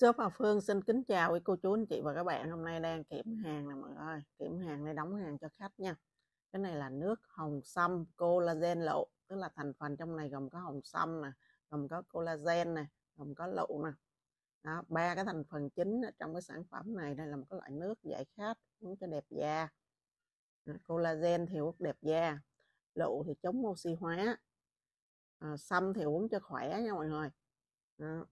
Shop Hòa Phương xin kính chào quý cô chú anh chị và các bạn Hôm nay đang kiểm hàng nè mọi người Kiểm hàng đây đóng hàng cho khách nha Cái này là nước hồng sâm collagen lộ, Tức là thành phần trong này gồm có hồng sâm nè Gồm có collagen nè Gồm có lộ nè Đó, ba cái thành phần chính trong cái sản phẩm này Đây là một cái loại nước giải khát Uống cho đẹp da Collagen thì uống đẹp da lộ thì chống oxy hóa à, Sâm thì uống cho khỏe nha mọi người Đó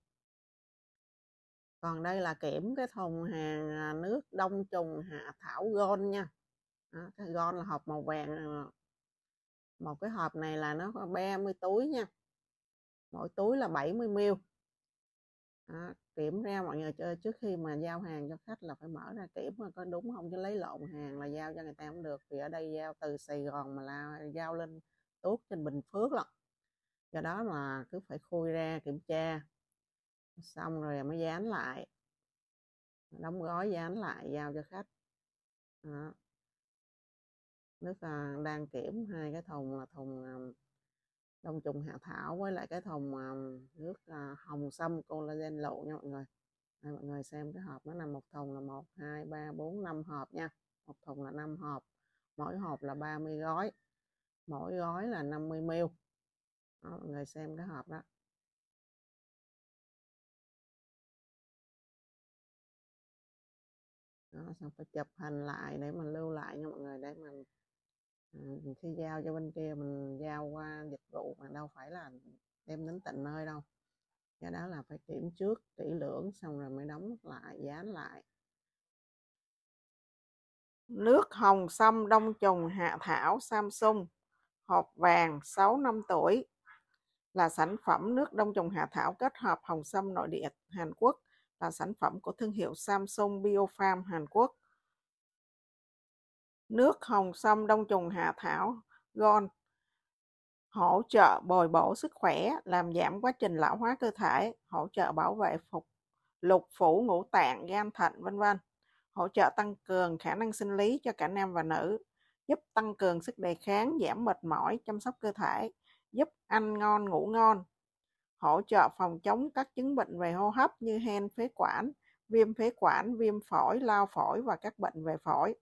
còn đây là kiểm cái thùng hàng à, nước đông trùng hạ thảo gôn nha đó, cái gôn là hộp màu vàng à, một cái hộp này là nó có 30 túi nha mỗi túi là 70 ml đó, kiểm ra mọi người chơi trước khi mà giao hàng cho khách là phải mở ra kiểm mà có đúng không chứ lấy lộn hàng là giao cho người ta cũng được vì ở đây giao từ Sài Gòn mà là giao lên tuốt trên Bình Phước lận do đó mà cứ phải khui ra kiểm tra xong rồi mới dán lại đóng gói dán lại giao cho khách đó. Nước à, đang kiểm hai cái thùng là thùng à, đông trùng hạ thảo với lại cái thùng à, nước hồng sâm collagen lụ nha mọi người Đây, mọi người xem cái hộp nó nằm một thùng là một hai ba bốn năm hộp nha một thùng là năm hộp mỗi hộp là 30 gói mỗi gói là 50 ml đó, mọi người xem cái hộp đó đó xong phải chụp hình lại để mình lưu lại nha mọi người để mình ờ, khi giao cho bên kia mình giao qua dịch vụ mà đâu phải là đem đến tận nơi đâu do đó là phải kiểm trước kỹ lưỡng xong rồi mới đóng lại dán lại nước hồng sâm đông trùng hạ thảo Samsung hộp vàng 6 năm tuổi là sản phẩm nước đông trùng hạ thảo kết hợp hồng sâm nội địa Hàn Quốc là sản phẩm của thương hiệu Samsung Biofarm Hàn Quốc. Nước hồng sâm đông trùng hạ thảo Gon hỗ trợ bồi bổ sức khỏe, làm giảm quá trình lão hóa cơ thể, hỗ trợ bảo vệ phục lục phủ ngũ tạng, gan thận vân vân, hỗ trợ tăng cường khả năng sinh lý cho cả nam và nữ, giúp tăng cường sức đề kháng, giảm mệt mỏi, chăm sóc cơ thể, giúp ăn ngon ngủ ngon, hỗ trợ phòng chống các chứng bệnh về hô hấp như hen phế quản, viêm phế quản, viêm phổi, lao phổi và các bệnh về phổi.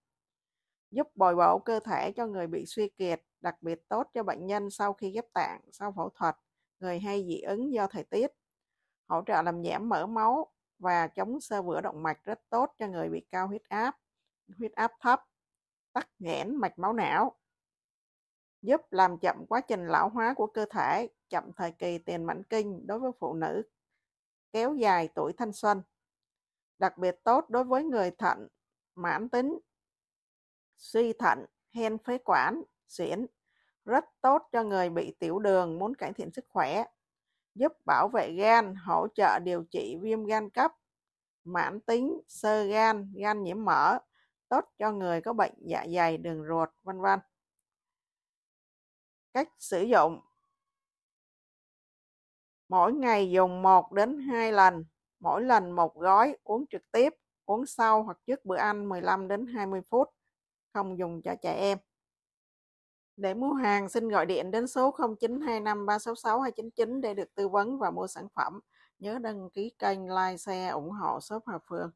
Giúp bồi bổ cơ thể cho người bị suy kiệt, đặc biệt tốt cho bệnh nhân sau khi ghép tạng, sau phẫu thuật, người hay dị ứng do thời tiết. Hỗ trợ làm giảm mỡ máu và chống sơ vữa động mạch rất tốt cho người bị cao huyết áp, huyết áp thấp, tắc nghẽn mạch máu não giúp làm chậm quá trình lão hóa của cơ thể, chậm thời kỳ tiền mãn kinh đối với phụ nữ, kéo dài tuổi thanh xuân. Đặc biệt tốt đối với người thận, mãn tính, suy thận, hen phế quản, xỉn, Rất tốt cho người bị tiểu đường muốn cải thiện sức khỏe, giúp bảo vệ gan, hỗ trợ điều trị viêm gan cấp, mãn tính, sơ gan, gan nhiễm mỡ, tốt cho người có bệnh dạ dày, đường ruột, vân vân. Cách sử dụng Mỗi ngày dùng 1 đến 2 lần, mỗi lần một gói, uống trực tiếp, uống sau hoặc trước bữa ăn 15 đến 20 phút, không dùng cho trẻ em. Để mua hàng, xin gọi điện đến số 0925 366 299 để được tư vấn và mua sản phẩm. Nhớ đăng ký kênh, like, share, ủng hộ shop Hòa Phương.